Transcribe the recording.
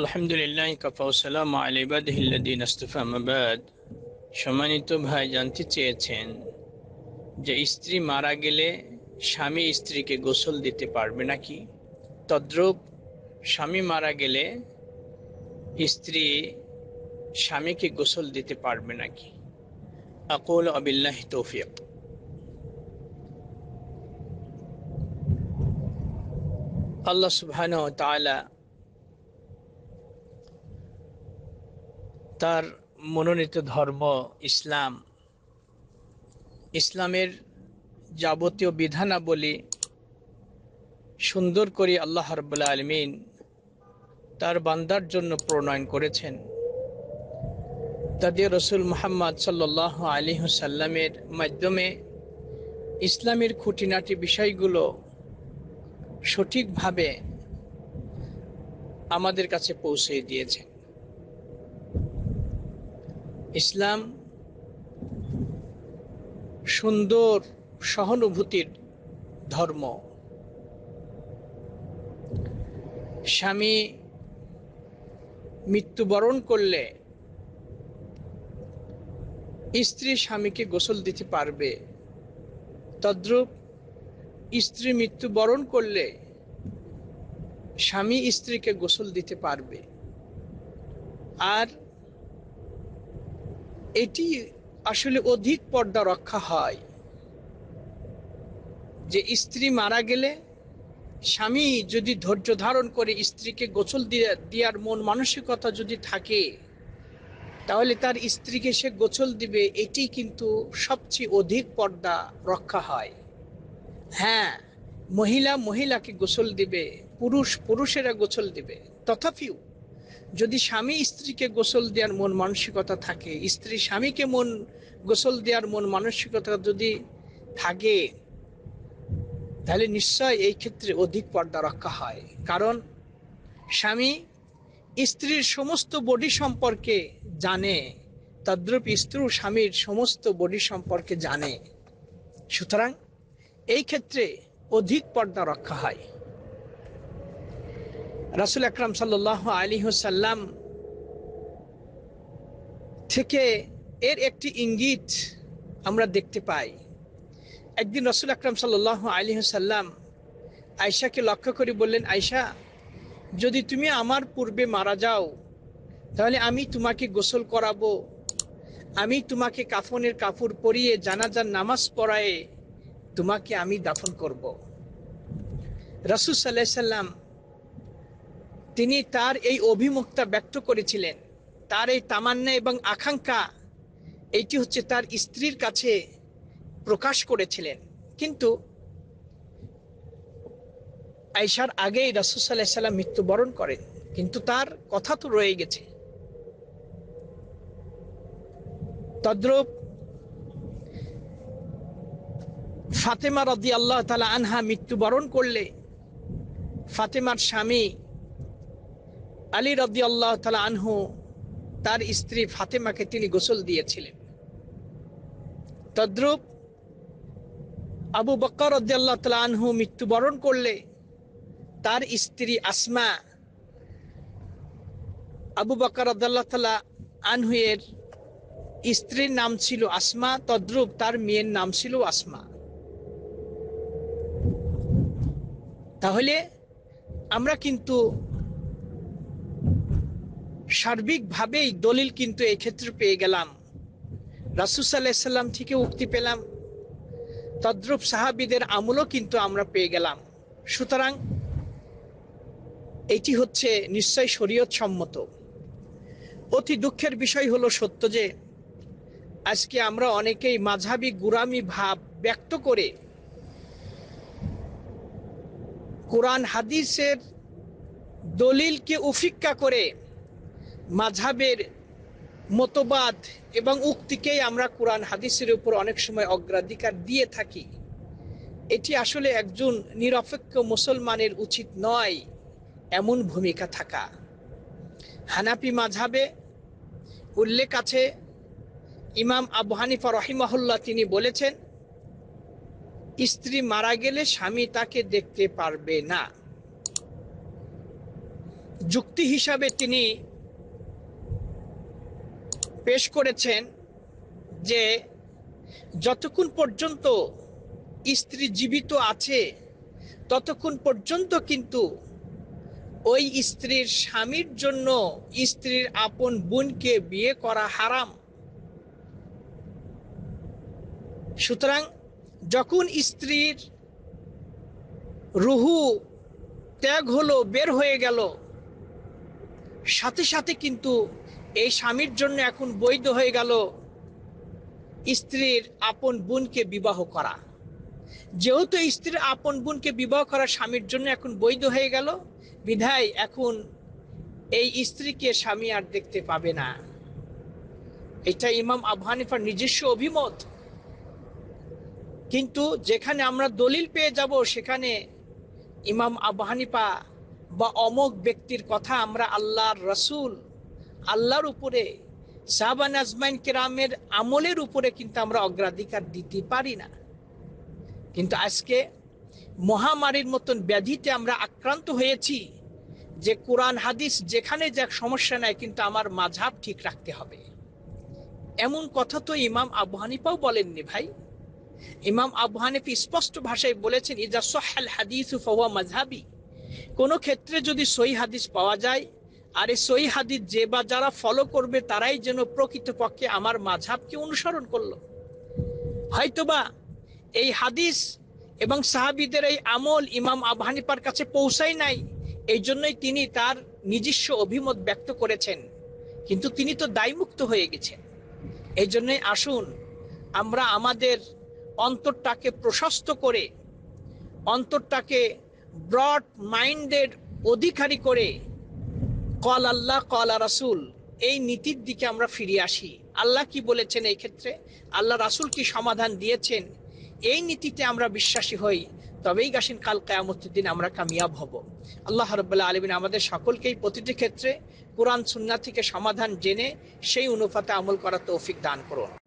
আলহামদুলিল্লাহ لله كفى والسلام على সম্মানিত ভাই জানতে চেয়েছেন যে স্ত্রী মারা গেলে স্বামী স্ত্রীকে গোসল দিতে পারবে নাকি তদ্রূপ স্বামী মারা গেলে স্ত্রী স্বামীকে গোসল দিতে পারবে নাকি আকুল আবিল্লাহ তৌফিক আল্লাহ সুবহান তালা তার মনোনীত ধর্ম ইসলাম ইসলামের যাবতীয় বিধানাবলী সুন্দর করে আল্লাহ রবুল্লা আলমিন তার বান্দার জন্য প্রণয়ন করেছেন তাদের রসুল মোহাম্মদ সাল্লাহ আলী সাল্লামের মাধ্যমে ইসলামের খুঁটিনাটি বিষয়গুলো সঠিকভাবে আমাদের কাছে পৌঁছে দিয়েছেন ইসলাম সুন্দর সহানুভূতির ধর্ম স্বামী মৃত্যুবরণ করলে স্ত্রী স্বামীকে গোসল দিতে পারবে তদ্রূপ স্ত্রী মৃত্যুবরণ করলে স্বামী স্ত্রীকে গোসল দিতে পারবে আর এটি আসলে অধিক পর্দা রক্ষা হয় যে স্ত্রী মারা গেলে স্বামী যদি ধৈর্য ধারণ করে স্ত্রীকে গোসল দেওয়ার মন মানসিকতা যদি থাকে তাহলে তার স্ত্রীকে সে গোসল দিবে এটি কিন্তু সবচেয়ে অধিক পর্দা রক্ষা হয় হ্যাঁ মহিলা মহিলাকে গোসল দিবে পুরুষ পুরুষেরা গোসল দিবে তথাপিও যদি স্বামী স্ত্রীকে গোসল দেওয়ার মন মানসিকতা থাকে স্ত্রী স্বামীকে মন গোসল দেওয়ার মন মানসিকতা যদি থাকে তাহলে নিশ্চয় এই ক্ষেত্রে অধিক পর্দা রক্ষা হয় কারণ স্বামী স্ত্রীর সমস্ত বডি সম্পর্কে জানে তদ্রূপ স্ত্রী স্বামীর সমস্ত বডি সম্পর্কে জানে সুতরাং এই ক্ষেত্রে অধিক পর্দা রক্ষা হয় রাসুল আকরাম সাল আলী হুসাল্লাম থেকে এর একটি ইঙ্গিত আমরা দেখতে পাই একদিন রসুল আকরাম সাল আলী হুসাল্লাম আয়সাকে লক্ষ্য করে বললেন আয়সা যদি তুমি আমার পূর্বে মারা যাও তাহলে আমি তোমাকে গোসল করাবো আমি তোমাকে কাফনের কাপড় পরিয়ে জানাজার নামাজ পড়ায়ে তোমাকে আমি দাফন করব রসুল সাল্লাহ সাল্লাম তিনি তার এই অভিমুক্তা ব্যক্ত করেছিলেন তার এই তামান্না এবং আকাঙ্ক্ষা এইটি হচ্ছে তার স্ত্রীর কাছে প্রকাশ করেছিলেন কিন্তু আয়সার আগেই রাসুসাল্লাহ সাল্লাম মৃত্যুবরণ করেন কিন্তু তার কথা তো রয়ে গেছে তদ্রূপ ফাতেমা রদি আল্লাহ তালা আনহা মৃত্যুবরণ করলে ফাতেমার স্বামী আলী রব্দি আল্লাহ তালা আনহু তার স্ত্রী ফাতেমাকে তিনি গোসল দিয়েছিলেন তদ্রুপ আবু বক্কর আল্লাহ তালা আনহু মৃত্যুবরণ করলে তার স্ত্রী আসমা আবু বক্কর রদ্দাল্লাহ তালা আনহুয়ের স্ত্রীর নাম ছিল আসমা তদ্রুপ তার মেয়ের নাম ছিল আসমা তাহলে আমরা কিন্তু সার্বিকভাবেই দলিল কিন্তু এই ক্ষেত্রে পেয়ে গেলাম রাসুসাল্লাম থেকে উক্তি পেলাম তদ্রুপ সাহাবিদের আমলও কিন্তু আমরা পেয়ে গেলাম সুতরাং এটি হচ্ছে নিশ্চয় শরীয়ত সম্মত অতি দুঃখের বিষয় হলো সত্য যে আজকে আমরা অনেকেই মাঝাবি গুরামি ভাব ব্যক্ত করে কোরআন হাদিসের দলিলকে উফিক্কা করে মাঝাবের মতবাদ এবং উক্তিকেই আমরা কোরআন হাদিসের উপর অনেক সময় অগ্রাধিকার দিয়ে থাকি এটি আসলে একজন নিরপেক্ষ মুসলমানের উচিত নয় এমন ভূমিকা থাকা হানাপি মাঝাবে উল্লেখ আছে ইমাম আবু হানিফা রহিমাহুল্লাহ তিনি বলেছেন স্ত্রী মারা গেলে স্বামী তাকে দেখতে পারবে না যুক্তি হিসাবে তিনি পেশ করেছেন যে যতক্ষণ পর্যন্ত স্ত্রী জীবিত আছে ততক্ষণ পর্যন্ত কিন্তু ওই স্ত্রীর স্বামীর জন্য স্ত্রীর আপন বোনকে বিয়ে করা হারাম সুতরাং যখন স্ত্রীর রুহু ত্যাগ হলো বের হয়ে গেল সাথে সাথে কিন্তু এই স্বামীর জন্য এখন বৈধ হয়ে গেল স্ত্রীর আপন বোনকে বিবাহ করা যেহেতু স্ত্রীর আপন বোনকে বিবাহ করা স্বামীর জন্য এখন বৈধ হয়ে গেল বিধায় এখন এই স্ত্রীকে স্বামী আর দেখতে পাবে না এটা ইমাম আবহানিফার নিজস্ব অভিমত কিন্তু যেখানে আমরা দলিল পেয়ে যাব সেখানে ইমাম আবহানিফা বা অমক ব্যক্তির কথা আমরা আল্লাহর রসুল আল্লাহর উপরে সাহবান আজমাইন কেরামের আমলের উপরে কিন্তু আমরা অগ্রাধিকার দিতে পারি না কিন্তু আজকে মহামারীর মতন ব্যাধিতে আমরা আক্রান্ত হয়েছি যে কোরআন হাদিস যেখানে যাক সমস্যা নেয় কিন্তু আমার মাঝাব ঠিক রাখতে হবে এমন কথা তো ইমাম আবু হানিফাও বলেননি ভাই ইমাম আবু হানিফ স্পষ্ট ভাষায় বলেছেন ইজাস হাদিস ফওয়া মাঝহাবি কোনো ক্ষেত্রে যদি সই হাদিস পাওয়া যায় আর এই সই হাদিস যে বা যারা ফলো করবে তারাই যেন প্রকৃতপক্ষে আমার মাঝাবকে অনুসরণ করলো হয়তোবা এই হাদিস এবং সাহাবিদের এই আমল ইমাম আবহানিপার কাছে পৌঁছায় নাই এই জন্যই তিনি তার নিজস্ব অভিমত ব্যক্ত করেছেন কিন্তু তিনি তো দায়মুক্ত হয়ে গেছেন এই জন্যই আসুন আমরা আমাদের অন্তরটাকে প্রশস্ত করে অন্তরটাকে ব্রড মাইন্ডেড অধিকারী করে কল আল্লাহ কলা রাসুল এই নীতির দিকে আমরা ফিরে আসি আল্লাহ কি বলেছেন এই ক্ষেত্রে আল্লাহ রাসুল কি সমাধান দিয়েছেন এই নীতিতে আমরা বিশ্বাসী হই তবেই গাছিন কাল কায়ামতুদ্দিন আমরা কামিয়াব হব আল্লাহ রবাল্লা আলমিন আমাদের সকলকেই প্রতিটি ক্ষেত্রে কোরআন সুন্না থেকে সমাধান জেনে সেই অনুপাতে আমল করা তৌফিক দান করুন